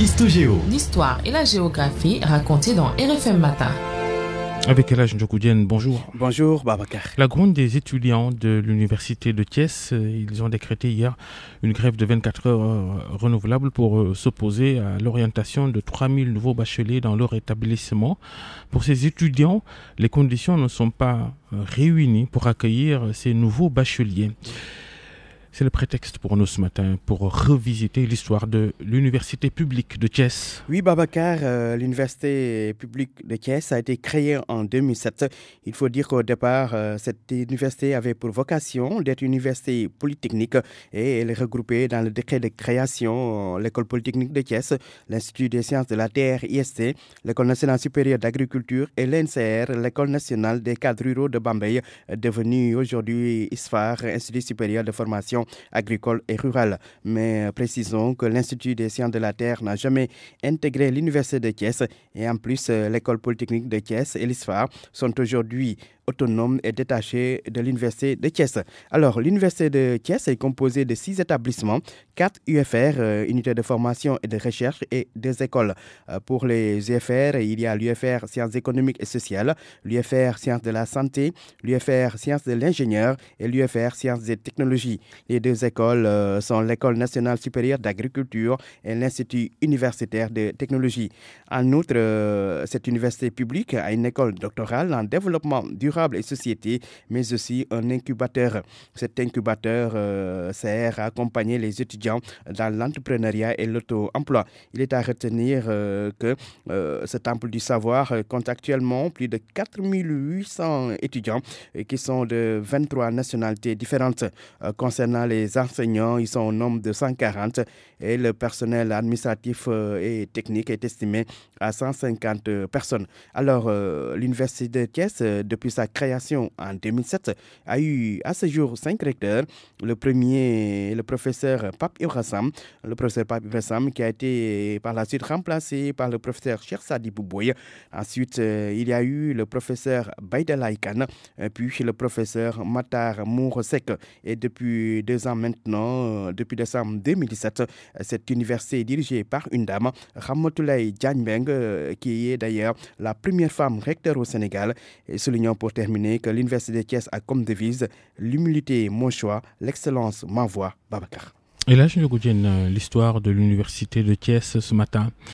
Histogéo. L'histoire et la géographie racontées dans RFM Matin. Avec Elage Ndjokoudienne, bonjour. Bonjour, Babacar. La grande des étudiants de l'université de Thiès, euh, ils ont décrété hier une grève de 24 heures euh, renouvelable pour euh, s'opposer à l'orientation de 3000 nouveaux bacheliers dans leur établissement. Pour ces étudiants, les conditions ne sont pas réunies pour accueillir ces nouveaux bacheliers. C'est le prétexte pour nous ce matin pour revisiter l'histoire de l'université publique de Thiès. Oui, Babacar, euh, l'université publique de Thiès a été créée en 2007. Il faut dire qu'au départ, euh, cette université avait pour vocation d'être une université polytechnique et elle est regroupée dans le décret de création euh, l'école polytechnique de Thiès, l'Institut des sciences de la Terre IST, l'école nationale supérieure d'agriculture et l'NCR, l'école nationale des cadres ruraux de Bambay, devenue aujourd'hui ISFAR, Institut supérieur de formation agricole et rurale. Mais euh, précisons que l'Institut des sciences de la terre n'a jamais intégré l'Université de Thiès et en plus, euh, l'école polytechnique de Thiès et l'ISFA sont aujourd'hui autonome et détaché de l'Université de Thiès. Alors, l'Université de Thiès est composée de six établissements, quatre UFR, euh, unités de formation et de recherche, et deux écoles. Euh, pour les UFR, il y a l'UFR Sciences économiques et sociales, l'UFR Sciences de la santé, l'UFR Sciences de l'ingénieur et l'UFR Sciences et technologies. Les deux écoles euh, sont l'École nationale supérieure d'agriculture et l'Institut universitaire de technologie. En outre, cette université publique a une école doctorale en développement durable et société, mais aussi un incubateur. Cet incubateur euh, sert à accompagner les étudiants dans l'entrepreneuriat et l'auto-emploi. Il est à retenir euh, que euh, ce temple du savoir compte actuellement plus de 4800 étudiants qui sont de 23 nationalités différentes. concernant les enseignants, ils sont au nombre de 140 et le personnel administratif et technique est estimé à 150 personnes. Alors, l'Université de Thiès, depuis sa création en 2007, a eu à ce jour cinq recteurs. Le premier, le professeur Pape Ibrahim, le professeur Pape Ibrahim qui a été par la suite remplacé par le professeur Sadi Bouboy. Ensuite, euh, il y a eu le professeur Baïdalaïkan, euh, puis le professeur Matar Mourosek. Et depuis deux ans maintenant, euh, depuis décembre 2017, cette université est dirigée par une dame, Ramatoulaye Djanbeng, qui est d'ailleurs la première femme recteur au Sénégal. Et pour terminé que l'Université de Thiès a comme devise l'humilité mon choix, l'excellence ma voix, Babacar. Et là, je vous euh, l'histoire de l'Université de Thiès ce matin.